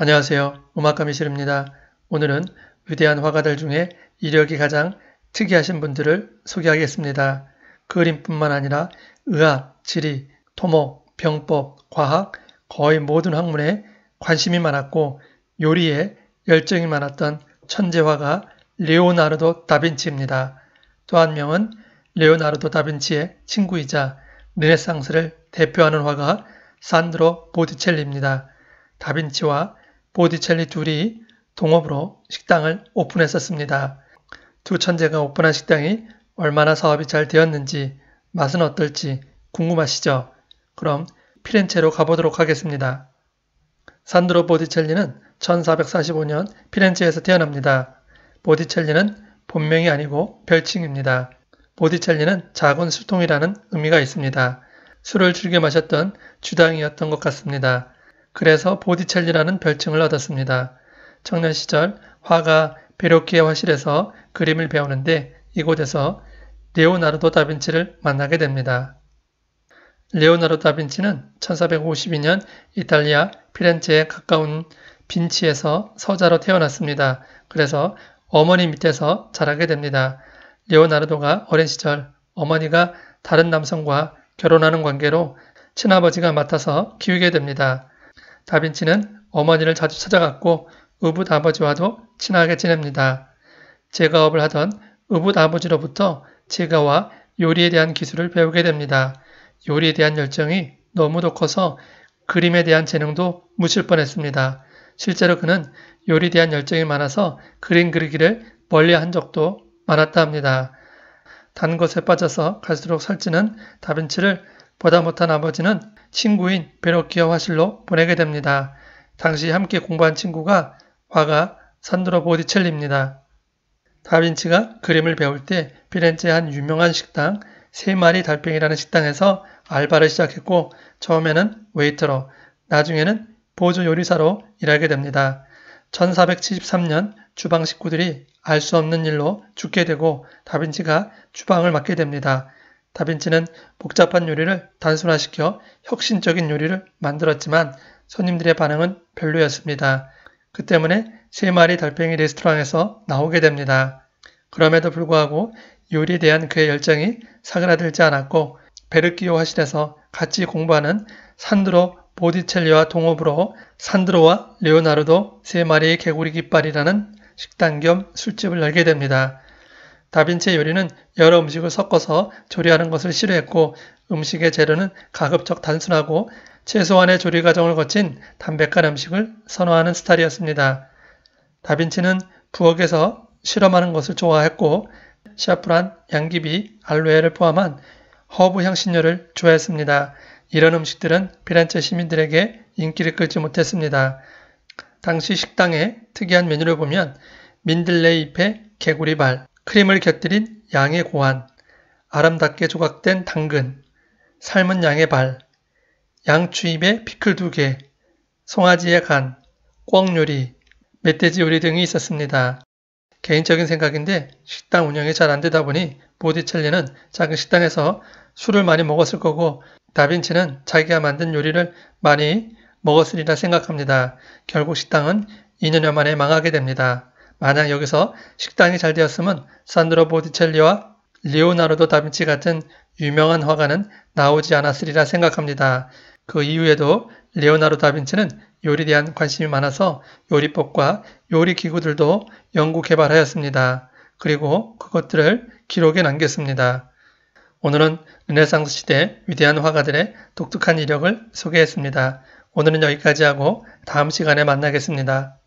안녕하세요. 음악가미실입니다. 오늘은 위대한 화가들 중에 이력이 가장 특이하신 분들을 소개하겠습니다. 그 그림뿐만 아니라 의학, 지리, 토목, 병법, 과학 거의 모든 학문에 관심이 많았고 요리에 열정이 많았던 천재화가 레오나르도 다빈치입니다. 또 한 명은 레오나르도 다빈치의 친구이자 르네상스를 대표하는 화가 산드로 보티첼리입니다. 다빈치와 보디첼리 둘이 동업으로 식당을 오픈했었습니다. 두 천재가 오픈한 식당이 얼마나 사업이 잘 되었는지 맛은 어떨지 궁금하시죠? 그럼 피렌체로 가보도록 하겠습니다. 산드로 보디첼리는 1445년 피렌체에서 태어납니다. 보디첼리는 본명이 아니고 별칭입니다. 보디첼리는 작은 술통이라는 의미가 있습니다. 술을 즐겨 마셨던 주당이었던 것 같습니다. 그래서 보디첼리라는 별칭을 얻었습니다. 청년 시절 화가 베로키의 화실에서 그림을 배우는데 이곳에서 레오나르도 다빈치를 만나게 됩니다. 레오나르도 다빈치는 1452년 이탈리아 피렌체에 가까운 빈치에서 서자로 태어났습니다. 그래서 어머니 밑에서 자라게 됩니다. 레오나르도가 어린 시절 어머니가 다른 남성과 결혼하는 관계로 친아버지가 맡아서 키우게 됩니다. 다빈치는 어머니를 자주 찾아갔고 의붓 아버지와도 친하게 지냅니다. 제과업을 하던 의붓 아버지로부터 제과와 요리에 대한 기술을 배우게 됩니다. 요리에 대한 열정이 너무도 커서 그림에 대한 재능도 무실 뻔했습니다. 실제로 그는 요리에 대한 열정이 많아서 그림 그리기를 멀리 한 적도 많았다 합니다. 단 것에 빠져서 갈수록 살찌는 다빈치를 보다 못한 아버지는 친구인 베로키어 화실로 보내게 됩니다. 당시 함께 공부한 친구가 화가 산드로 보디첼리입니다. 다빈치가 그림을 배울 때 피렌체의 한 유명한 식당 세마리 달팽이라는 식당에서 알바를 시작했고 처음에는 웨이터로 나중에는 보조 요리사로 일하게 됩니다. 1473년 주방 식구들이 알 수 없는 일로 죽게 되고 다빈치가 주방을 맡게 됩니다. 다빈치는 복잡한 요리를 단순화시켜 혁신적인 요리를 만들었지만 손님들의 반응은 별로였습니다. 그 때문에 세 마리 달팽이 레스토랑에서 나오게 됩니다. 그럼에도 불구하고 요리에 대한 그의 열정이 사그라들지 않았고 베르키오 화실에서 같이 공부하는 산드로 보디첼리와 동업으로 산드로와 레오나르도 세 마리의 개구리 깃발이라는 식당 겸 술집을 열게 됩니다. 다빈치의 요리는 여러 음식을 섞어서 조리하는 것을 싫어했고 음식의 재료는 가급적 단순하고 최소한의 조리 과정을 거친 담백한 음식을 선호하는 스타일이었습니다. 다빈치는 부엌에서 실험하는 것을 좋아했고 샤프란, 양귀비, 알로에를 포함한 허브 향신료를 좋아했습니다. 이런 음식들은 피렌체 시민들에게 인기를 끌지 못했습니다. 당시 식당의 특이한 메뉴를 보면 민들레 잎의 개구리 발, 크림을 곁들인 양의 고안, 아름답게 조각된 당근, 삶은 양의 발, 양추입에 피클 두개 송아지의 간, 꿩 요리, 멧돼지 요리 등이 있었습니다. 개인적인 생각인데 식당 운영이 잘 안되다 보니 보디첼리는 작은 식당에서 술을 많이 먹었을 거고 다빈치는 자기가 만든 요리를 많이 먹었으리라 생각합니다. 결국 식당은 2년여 만에 망하게 됩니다. 만약 여기서 식당이잘 되었으면 산드로 보티첼리와 리오나르도 다빈치 같은 유명한 화가는 나오지 않았으리라 생각합니다. 그 이후에도 레오나르도 다빈치는 요리에 대한 관심이 많아서 요리법과 요리 기구들도 연구 개발하였습니다. 그리고 그것들을 기록에 남겼습니다. 오늘은 르네상스 시대 위대한 화가들의 독특한 이력을 소개했습니다. 오늘은 여기까지 하고 다음 시간에 만나겠습니다.